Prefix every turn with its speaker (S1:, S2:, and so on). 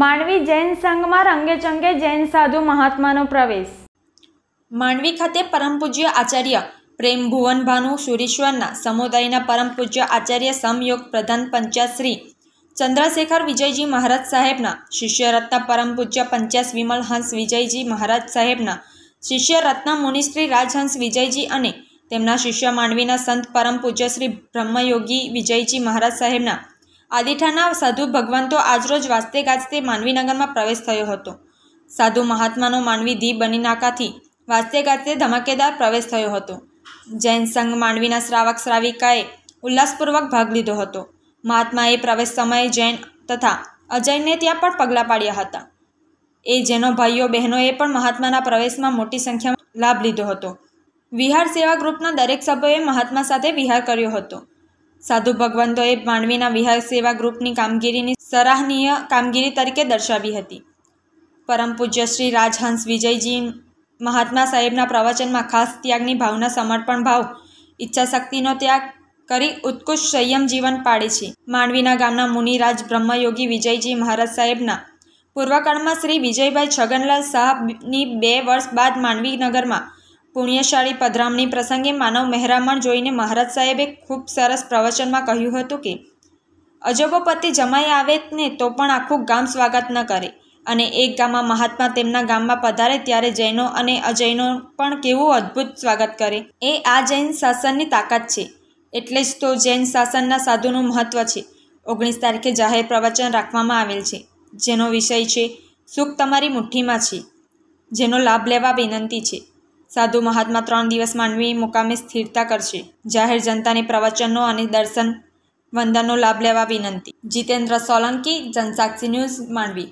S1: માંડવી જૈન સંઘમાં રંગેચંગે જૈન સાધુ મહાત્માનો પ્રવેશ માંડવી ખાતે પરમ પૂજ્ય આચાર્ય પ્રેમ ભુવનભાનુ સુરેશ્વરના સમુદાયના પરમ પૂજ્ય આચાર્ય સમયોગ પ્રધાન પંચાયત શ્રી ચંદ્રશેખર વિજયજી મહારાજ સાહેબના શિષ્યરત્ન પરમ પૂજ્ય પંચાસ વિમલ હંસ વિજયજી મહારાજ સાહેબના શિષ્યરત્ન મુનિશ્રી રાજહંસ વિજયજી અને તેમના શિષ્ય માંડવીના સંત પરમ પૂજ્ય શ્રી બ્રહ્મયોગી વિજયજી મહારાજ સાહેબના આદિઠાના સાધુ ભગવંતો આજરોજ વાજતે ગાજતે માનવીનગરમાં પ્રવેશ થયો હતો સાધુ મહાત્માનો માનવી દીપ બની નાકાથી વાજતે ગાજતે ધમાકેદાર પ્રવેશ થયો હતો જૈન સંઘ માંડવીના શ્રાવક શ્રાવિકાએ ઉલ્લાસપૂર્વક ભાગ લીધો હતો મહાત્માએ પ્રવેશ સમયે જૈન તથા અજયને ત્યાં પણ પગલાં પાડ્યા હતા એ જેનો ભાઈઓ બહેનોએ પણ મહાત્માના પ્રવેશમાં મોટી સંખ્યામાં લાભ લીધો હતો વિહાર સેવા ગ્રુપના દરેક સભ્યોએ મહાત્મા સાથે વિહાર કર્યો હતો સાધુ ભગવંતોએ માંડવીના વિહાર સેવા ગ્રુપની કામગીરીની સરાહનીય કામગીરી તરીકે દર્શાવી હતી પરમ પૂજ્ય શ્રી રાજહંસ વિજયજી મહાત્મા સાહેબના પ્રવચનમાં ખાસ ત્યાગની ભાવના સમર્પણ ભાવ ઈચ્છાશક્તિનો ત્યાગ કરી ઉત્કૃષ્ટ સંયમ જીવન પાડે છે માંડવીના ગામના મુનિરાજ બ્રહ્મયોગી વિજયજી મહારાજ સાહેબના પૂર્વકાળમાં શ્રી વિજયભાઈ છગનલાલ સાહેબની બે વર્ષ બાદ માંડવીનગરમાં પુણ્યશાળી પધરામણી પ્રસંગે માનવ મહેરામણ જોઈને મહારાજ સાહેબે ખૂબ સરસ પ્રવચનમાં કહ્યું હતું કે અજબો પતિ જમાઈ આવે ને તો પણ આખું ગામ સ્વાગત ન કરે અને એક ગામમાં મહાત્મા તેમના ગામમાં પધારે ત્યારે જૈનો અને અજૈનો પણ કેવું અદ્ભુત સ્વાગત કરે એ આ જૈન શાસનની તાકાત છે એટલે જ તો જૈન શાસનના સાધુનું મહત્વ છે ઓગણીસ તારીખે જાહેર પ્રવચન રાખવામાં આવેલ છે જેનો વિષય છે સુખ તમારી મુઠ્ઠીમાં છે જેનો લાભ લેવા વિનંતી છે સાધુ મહાત્મા ત્રણ દિવસ માંડવી મુકામે સ્થિરતા કરશે જાહેર જનતાની પ્રવચનો અને દર્શન વંદનનો લાભ લેવા વિનંતી જીતેન્દ્ર સોલંકી જનસાક્ષી ન્યૂઝ માંડવી